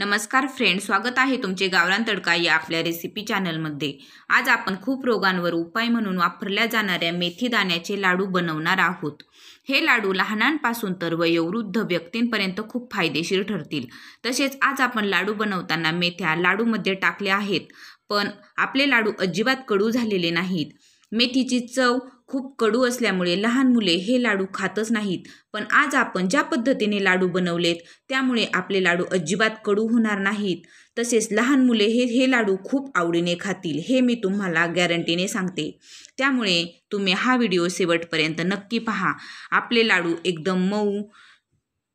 नमस्कार फ्रेंड स्वागत आहे तुमचे गावरान तडका या आपल्या रेसिपी चॅनलमध्ये आज आपण खूप रोगांवर उपाय म्हणून वापरल्या जाणाऱ्या मेथी दाण्याचे लाडू बनवणार आहोत हे लाडू लहानांपासून तर वयोवृद्ध व्यक्तींपर्यंत खूप फायदेशीर ठरतील तसेच आज आपण लाडू बनवताना मेथ्या लाडूमध्ये टाकल्या आहेत पण आपले लाडू अजिबात कडू झालेले नाहीत मेथीची चव खूप कडू असल्यामुळे लहान मुले हे लाडू खातच नाहीत पण आज आपण ज्या पद्धतीने लाडू बनवलेत त्यामुळे आपले लाडू अजिबात कडू होणार नाहीत तसेच लहान मुले हे हे लाडू खूप आवडीने खातील हे मी तुम्हाला गॅरंटीने सांगते त्यामुळे तुम्ही हा व्हिडिओ शेवटपर्यंत नक्की पहा आपले लाडू एकदम मऊ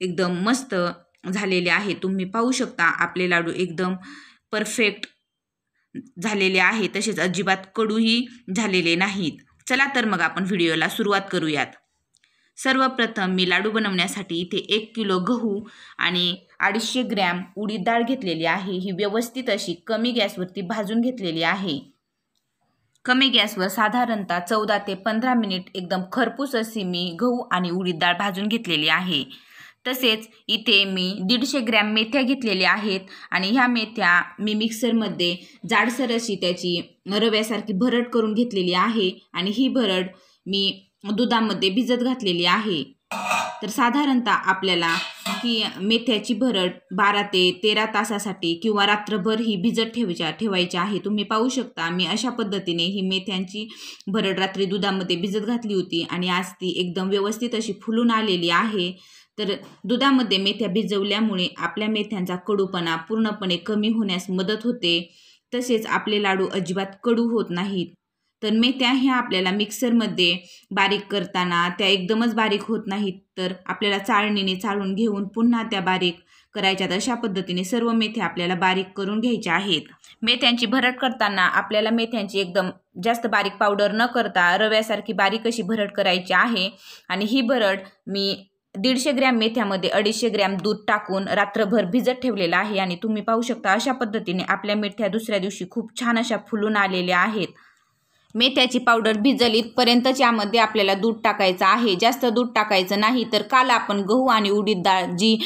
एकदम मस्त झालेले आहे तुम्ही पाहू शकता आपले लाडू एकदम परफेक्ट झालेले आहे तसेच अजिबात कडूही झालेले नाहीत चला तर मग आपण व्हिडिओला सुरुवात करूयात सर्वप्रथम मी लाडू बनवण्यासाठी इथे एक किलो गहू आणि अडीचशे ग्रॅम उडीद डाळ घेतलेली आहे ही व्यवस्थित अशी कमी गॅसवरती भाजून घेतलेली आहे कमी गॅसवर साधारणतः चौदा ते पंधरा मिनिट एकदम खरपूस अशी मी गहू आणि उडीद डाळ भाजून घेतलेली आहे तसेच इथे मी दीडशे ग्रॅम मेथ्या घेतलेल्या आहेत आणि ह्या मेथ्या मी मिक्सरमध्ये जाडसर अशी त्याची रव्यासारखी भरड करून घेतलेली आहे आणि ही भरड मी दुधामध्ये भिजत घातलेली आहे तर साधारणतः आपल्याला ही मेथ्याची भरड बारा ते तेरा तासासाठी किंवा रात्रभर ही भिजत ठेवच्या ठेवायची आहे तुम्ही पाहू शकता मी अशा पद्धतीने ही मेथ्यांची भरड रात्री दुधामध्ये भिजत घातली होती आणि आज ती एकदम व्यवस्थित अशी फुलून आलेली आहे तर दुधामध्ये मेथ्या भिजवल्यामुळे आपल्या मेथ्यांचा कडूपणा पूर्णपणे कमी होण्यास मदत होते तसेच आपले लाडू अजिबात कडू होत नाहीत तर मेथ्या ह्या आपल्याला मिक्सरमध्ये बारीक करताना त्या एकदमच बारीक होत नाहीत तर आपल्याला चाळणीने चाळून घेऊन पुन्हा त्या बारीक करायच्यात अशा पद्धतीने सर्व मेथ्या आपल्याला बारीक करून घ्यायच्या आहेत मेथ्यांची भरट करताना आपल्याला मेथ्यांची एकदम जास्त बारीक पावडर न करता रव्यासारखी बारीक अशी भरट करायची आहे आणि ही भरट मी दीडशे ग्रॅम मेथ्यामध्ये अडीचशे ग्रॅम दूध टाकून रात्रभर भिजत ठेवलेलं आहे आणि तुम्ही पाहू शकता अशा पद्धतीने आपल्या मेथ्या दुसऱ्या दिवशी खूप छान अशा फुलून आलेल्या आहेत मेथ्याची पावडर भिजल इथपर्यंतच यामध्ये आपल्याला दूध टाकायचं आहे जास्त दूध टाकायचं नाही तर काल आपण गहू आणि उडीद डाळ जी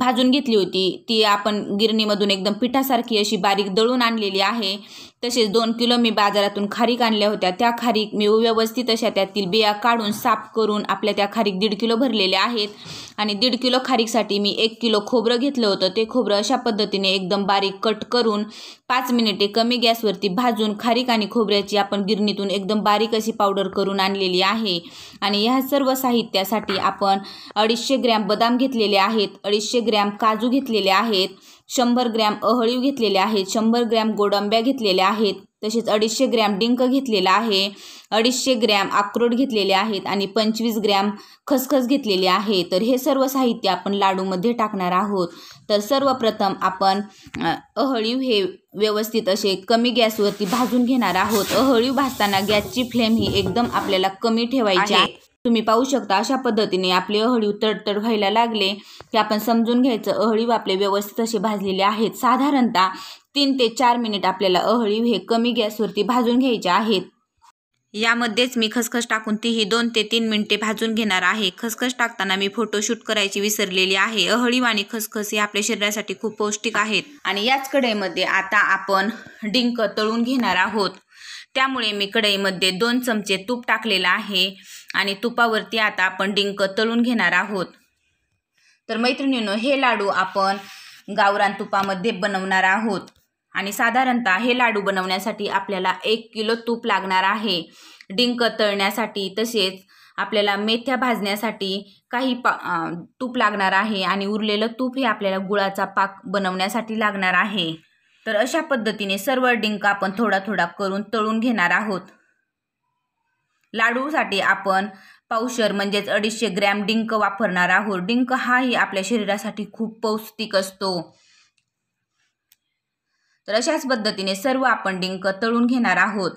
भाजून घेतली होती ती आपण गिरणीमधून एकदम पिठासारखी अशी बारीक दळून आणलेली आहे तसेच दोन किलो मी बाजारातून खारीक आणल्या होत्या त्या खारीक मी व्यवस्थित अशा त्यातील बिया काढून साफ करून आपल्या त्या खारीक दीड किलो भरलेल्या आहेत आणि दीड किलो खारीकसाठी मी एक किलो खोबरं घेतलं होतं ते खोबरं अशा पद्धतीने एकदम बारीक कट करून पाच मिनिटे कमी गॅसवरती भाजून खारीक आणि खोबऱ्याची आपण गिरणीतून एकदम बारीक अशी पावडर करून आणलेली आहे आणि ह्या सर्व साहित्यासाठी आपण अडीचशे ग्रॅम बदाम घेतलेले आहेत अडीचशे ग्रॅम काजू घेतलेले आहेत शंभर ग्रॅम अहळीव घेतलेले आहेत शंभर ग्रॅम गोडंब्या घेतलेल्या आहेत तसेच अडीचशे ग्रॅम डिंक घेतलेला आहे अडीचशे ग्रॅम अक्रोड घेतलेले आहेत आणि पंचवीस ग्रॅम खसखस घेतलेले आहे तर हे सर्व साहित्य आपण लाडूमध्ये टाकणार आहोत तर सर्वप्रथम आपण अहळीव हे व्यवस्थित असे कमी गॅसवरती भाजून घेणार आहोत अहळीव भाजताना गॅसची फ्लेम ही एकदम आपल्याला कमी ठेवायची आहे तुम्ही पाहू शकता अशा पद्धतीने आपले अहळी तडतड व्हायला लागले की आपण समजून घ्यायचं अहळी आपले व्यवस्थित असे भाजलेले आहेत साधारणतः तीन ते चार मिनिट आपल्याला अहळी हे कमी गॅसवरती भाजून घ्यायचे आहेत यामध्येच मी खसखस टाकून तीही दोन ते तीन मिनिटे भाजून घेणार आहे खसखस टाकताना मी फोटो शूट करायची विसरलेली आहे अहळीव आणि खसखस हे आपल्या शरीरासाठी खूप पौष्टिक आहेत आणि याच कढईमध्ये आता आपण डिंक तळून घेणार आहोत त्यामुळे मी कढईमध्ये दोन चमचे तूप टाकलेलं आहे आणि तुपावरती आता आपण डिंक तळून घेणार आहोत तर मैत्रिणीनो हे लाडू आपण गावरान तुपामध्ये बनवणार आहोत आणि साधारणतः हे लाडू बनवण्यासाठी आपल्याला एक किलो तूप लागणार आहे डिंक तळण्यासाठी तसेच आपल्याला मेथ्या भाजण्यासाठी काही पा तूप लागणार आहे आणि उरलेलं तूप हे आपल्याला गुळाचा पाक बनवण्यासाठी लागणार आहे तर अशा पद्धतीने सर्व डिंक आपण थोडा थोडा करून तळून घेणार आहोत लाडूसाठी आपण पावशर म्हणजेच अडीचशे ग्रॅम डिंक वापरणार आहोत डिंक हाही आपल्या शरीरासाठी खूप पौष्टिक असतो तर अशाच पद्धतीने सर्व आपण डिंक तळून घेणार आहोत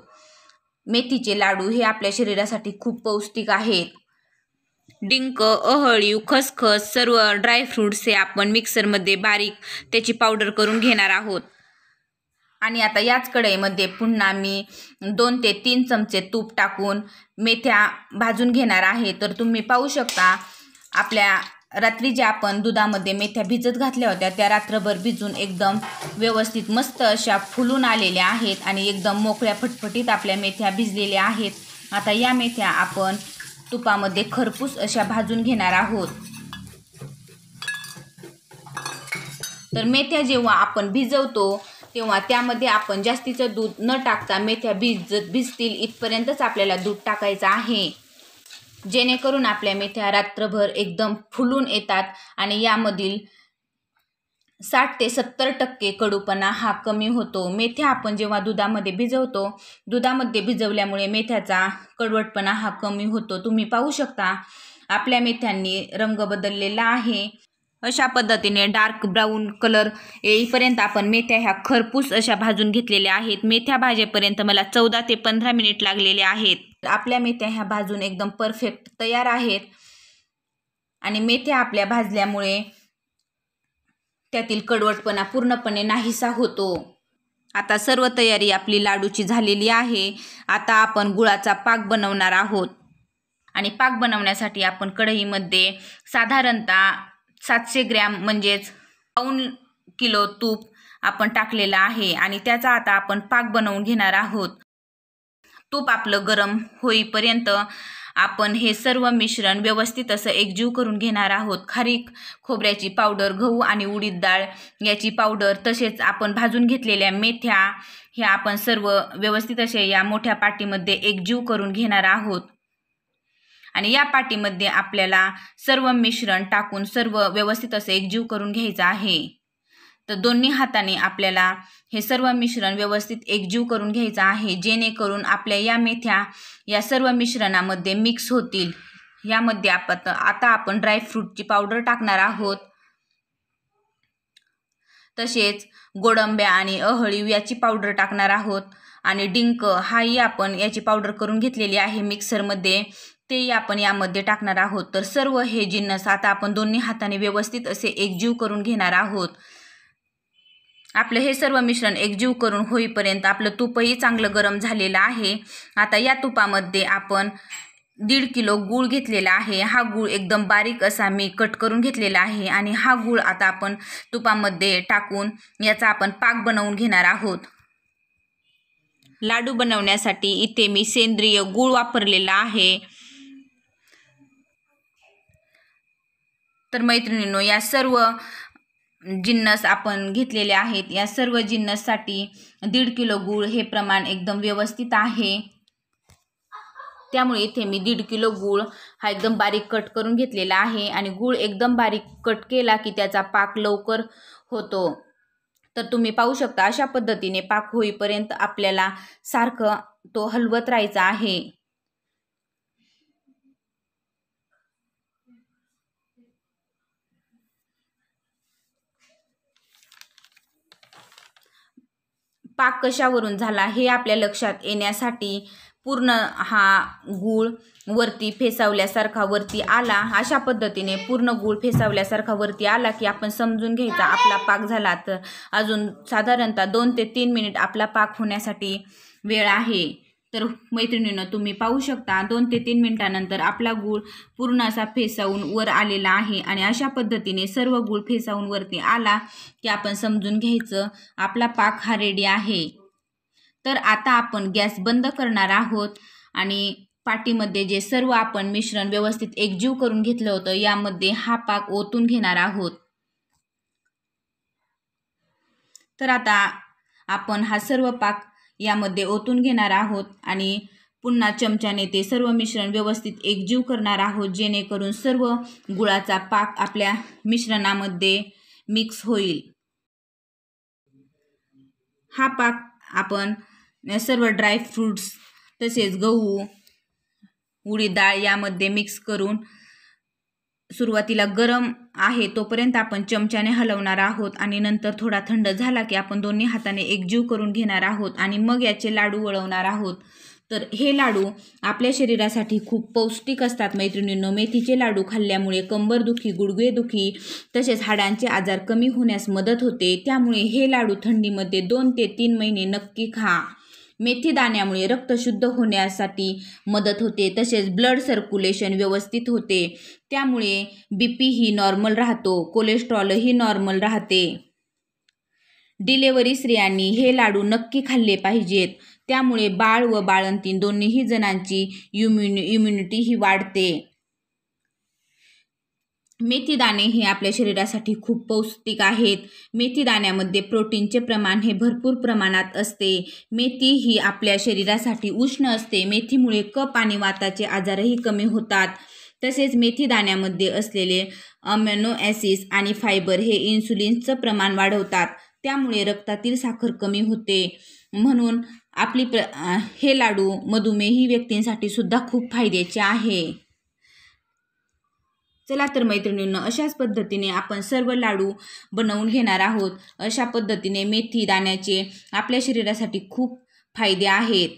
मेथीचे लाडू हे आपल्या शरीरासाठी खूप पौष्टिक आहेत डिंक अहळीव खसखस सर्व ड्रायफ्रूट्स हे आपण मिक्सरमध्ये बारीक त्याची पावडर करून घेणार आहोत आणि आता याच कढईमध्ये पुन्हा मी दोन ते तीन चमचे तूप टाकून मेथ्या भाजून घेणार आहे तर तुम्ही पाहू शकता आपल्या रात्री ज्या आपण दुधामध्ये मेथ्या भिजत घातल्या होत्या त्या रात्रभर भिजून एकदम व्यवस्थित मस्त अशा फुलून आलेल्या आहेत आणि एकदम मोकळ्या फटफटीत आपल्या मेथ्या भिजलेल्या आहेत आता या मेथ्या आपण तुपामध्ये खरपूस अशा भाजून घेणार आहोत तर मेथ्या जेव्हा आपण भिजवतो तेव्हा त्यामध्ये आपण जास्तीचं दूध न टाकता मेथ्या भिज भिजतील इथपर्यंतच आपल्याला दूध टाकायचं आहे जेणेकरून आपल्या मेथ्या रात्रभर एकदम फुलून येतात आणि यामधील साठ ते सत्तर टक्के कडूपणा हा कमी होतो मेथ्या आपण जेव्हा दुधामध्ये भिजवतो दुधामध्ये भिजवल्यामुळे मेथ्याचा कडवटपणा हा कमी होतो तुम्ही पाहू शकता आपल्या मेथ्यांनी रंग बदललेला आहे अशा पद्धतीने डार्क ब्राऊन कलर येईपर्यंत आपण मेथ्या ह्या खरपूस अशा भाजून घेतलेल्या आहेत मेथ्या भाजेपर्यंत मला चौदा ते पंधरा मिनिट लागलेले आहेत आपल्या मेथ्या ह्या भाजून एकदम परफेक्ट तयार आहेत आणि मेथ्या आपल्या भाजल्यामुळे त्यातील कडवटपणा पूर्णपणे नाहीसा होतो आता सर्व तयारी आपली लाडूची झालेली आहे आता आपण गुळाचा पाक बनवणार आहोत आणि पाक बनवण्यासाठी आपण कढईमध्ये साधारणतः सातशे ग्रॅम म्हणजेच पाऊन किलो तूप आपण टाकलेला आहे आणि त्याचा आता आपण पाक बनवून घेणार आहोत तूप आपलं गरम होईपर्यंत आपण हे सर्व मिश्रण व्यवस्थित असं एकजीव करून घेणार आहोत खारीक खोबऱ्याची पावडर गहू आणि उडीद डाळ याची पावडर तसेच आपण भाजून घेतलेल्या मेथ्या ह्या आपण सर्व व्यवस्थित असे या मोठ्या पाटीमध्ये एकजीव करून घेणार आहोत आणि या पाटीमध्ये आपल्याला सर्व मिश्रण टाकून सर्व व्यवस्थित असं एकजीव करून घ्यायचं आहे तर दोन्ही हाताने आपल्याला हे सर्व मिश्रण व्यवस्थित एकजीव करून घ्यायचं आहे जेणेकरून आपल्या या मेथ्या या सर्व मिश्रणामध्ये मिक्स होतील यामध्ये आपण आता आपण ड्रायफ्रूटची पावडर टाकणार आहोत तसेच गोडंब्या आणि अहळीव याची पावडर टाकणार आहोत आणि डिंक हाही आपण याची पावडर करून घेतलेली आहे मिक्सरमध्ये तेही आपण यामध्ये टाकणार आहोत तर सर्व हे जिन्नस आता आपण दोन्ही हाताने व्यवस्थित असे एकजीव करून घेणार आहोत आपलं हे सर्व मिश्रण एकजीव करून होईपर्यंत आपलं तूपही चांगलं गरम झालेलं आहे आता या तुपामध्ये आपण दीड किलो गूळ घेतलेला आहे हा गूळ एकदम बारीक असा मी कट करून घेतलेला आहे आणि हा गूळ आता आपण तुपामध्ये टाकून याचा आपण पाक बनवून घेणार आहोत लाडू बनवण्यासाठी इथे मी सेंद्रिय गूळ वापरलेला आहे तर मैत्रिणींनो या सर्व जिन्नस आपण घेतलेले आहेत या सर्व जिन्नससाठी दीड किलो गूळ हे प्रमाण एकदम व्यवस्थित आहे त्यामुळे इथे मी दीड किलो गूळ हा एकदम बारीक कट करून घेतलेला आहे आणि गूळ एकदम बारीक कट केला की त्याचा पाक लवकर होतो तर तुम्ही पाहू शकता अशा पद्धतीने पाक होईपर्यंत आपल्याला सारखं तो हलवत राहायचा आहे पाक कशावरून झाला हे आपल्या लक्षात येण्यासाठी पूर्ण हा गूळ वरती फेसावल्यासारखा वरती आला अशा पद्धतीने पूर्ण गूळ फेसावल्यासारखा वरती आला की आपण समजून घ्यायचा आपला पाक झाला तर अजून साधारणतः दोन ते तीन मिनिट आपला पाक होण्यासाठी वेळ आहे तर मैत्रिणीनं तुम्ही पाहू शकता दोन ते तीन मिनटानंतर आपला गूळ पूर्ण असा फेसावून वर आलेला आहे आणि अशा पद्धतीने सर्व गूळ फेसावून वरती आला की आपण समजून घ्यायचं आपला पाक हा रेडी आहे तर आता आपण गॅस बंद करणार आहोत आणि पाटीमध्ये जे सर्व आपण मिश्रण व्यवस्थित एकजीव करून घेतलं होतं यामध्ये हा पाक ओतून घेणार आहोत तर आता आपण हा सर्व पाक यामध्ये ओतून घेणार आहोत आणि पुन्हा चमच्याने ते सर्व मिश्रण व्यवस्थित एकजीव करणार आहोत जेणेकरून सर्व गुळाचा पाक आपल्या मिश्रणामध्ये मिक्स होईल हा पाक आपण सर्व ड्रायफ्रूट्स तसेच गहू उडी डाळ यामध्ये मिक्स करून सुरुवातीला गरम आहे तोपर्यंत आपण चमच्याने हलवणार आहोत आणि नंतर थोडा थंड झाला की आपण दोन्ही हाताने एकजीव करून घेणार आहोत आणि मग याचे लाडू वळवणार आहोत तर हे लाडू आपल्या शरीरासाठी खूप पौष्टिक असतात मैत्रिणींनो मेथीचे लाडू खाल्ल्यामुळे कंबरदुखी गुडघेदुखी तसेच हाडांचे आजार कमी होण्यास मदत होते त्यामुळे हे लाडू थंडीमध्ये दोन ते तीन महिने नक्की खा मेथी दाण्यामुळे रक्त शुद्ध होण्यासाठी मदत होते तसेच ब्लड सर्क्युलेशन व्यवस्थित होते त्यामुळे बी पीही नॉर्मल राहतो कोलेस्ट्रॉलही नॉर्मल राहते डिलेवरी स्त्रियांनी हे लाडू नक्की खाल्ले पाहिजेत त्यामुळे बाळ व बाळंतीन दोन्हीही जणांची इम्युनि इम्युनिटी ही वाढते मेथीदाणे हे आपल्या शरीरासाठी खूप पौष्टिक आहेत मेथीदाण्यामध्ये प्रोटीनचे प्रमाण हे भरपूर प्रमाणात असते मेथी ही आपल्या शरीरासाठी उष्ण असते मेथीमुळे कप आणि वाताचे आजारही कमी होतात तसेच मेथीदाण्यामध्ये असलेले अमेनो ॲसिस आणि फायबर हे इन्सुलिनचं प्रमाण वाढवतात त्यामुळे रक्तातील साखर कमी होते म्हणून आपली प्र हे लाडू मधुमेही व्यक्तींसाठी सुद्धा खूप फायद्याचे आहे चला तर मैत्रिणींना अशाच पद्धतीने आपण सर्व लाडू बनवून घेणार आहोत अशा पद्धतीने मेथी दाण्याचे आपल्या शरीरासाठी खूप फायदे आहेत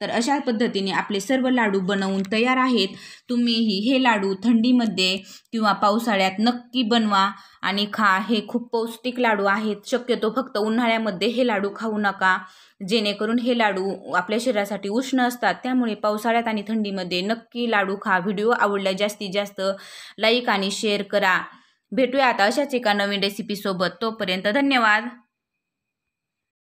तर अशा पद्धतीने आपले सर्व लाडू बनवून तयार आहेत तुम्हीही हे लाडू थंडीमध्ये किंवा पावसाळ्यात नक्की बनवा आणि खा हे खूप पौष्टिक लाडू आहेत शक्यतो फक्त उन्हाळ्यामध्ये हे लाडू खाऊ नका जेणेकरून हे लाडू आपल्या शरीरासाठी उष्ण असतात त्यामुळे पावसाळ्यात आणि थंडीमध्ये नक्की लाडू खा व्हिडिओ आवडला जास्तीत जास्त लाईक आणि शेअर करा भेटूया आता अशाच एका नवीन रेसिपीसोबत तोपर्यंत धन्यवाद